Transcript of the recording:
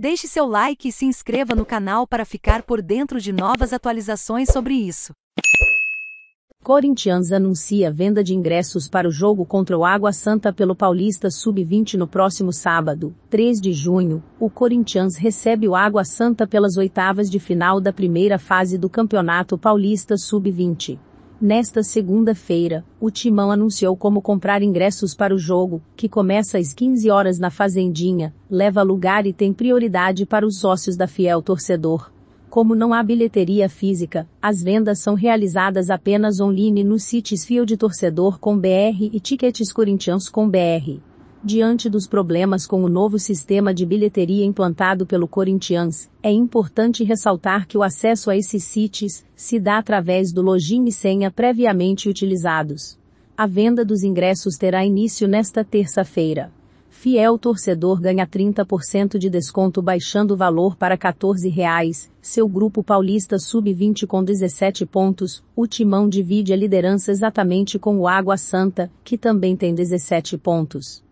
Deixe seu like e se inscreva no canal para ficar por dentro de novas atualizações sobre isso. Corinthians anuncia venda de ingressos para o jogo contra o Água Santa pelo Paulista Sub-20 no próximo sábado, 3 de junho. O Corinthians recebe o Água Santa pelas oitavas de final da primeira fase do Campeonato Paulista Sub-20. Nesta segunda-feira, o Timão anunciou como comprar ingressos para o jogo, que começa às 15 horas na Fazendinha, leva lugar e tem prioridade para os sócios da Fiel Torcedor. Como não há bilheteria física, as vendas são realizadas apenas online nos sites Fiel de Torcedor com BR e Tickets Corinthians com BR. Diante dos problemas com o novo sistema de bilheteria implantado pelo Corinthians, é importante ressaltar que o acesso a esses sites se dá através do login e senha previamente utilizados. A venda dos ingressos terá início nesta terça-feira. Fiel torcedor ganha 30% de desconto baixando o valor para R$ 14,00. Seu grupo paulista sub-20 com 17 pontos. O Timão divide a liderança exatamente com o Água Santa, que também tem 17 pontos.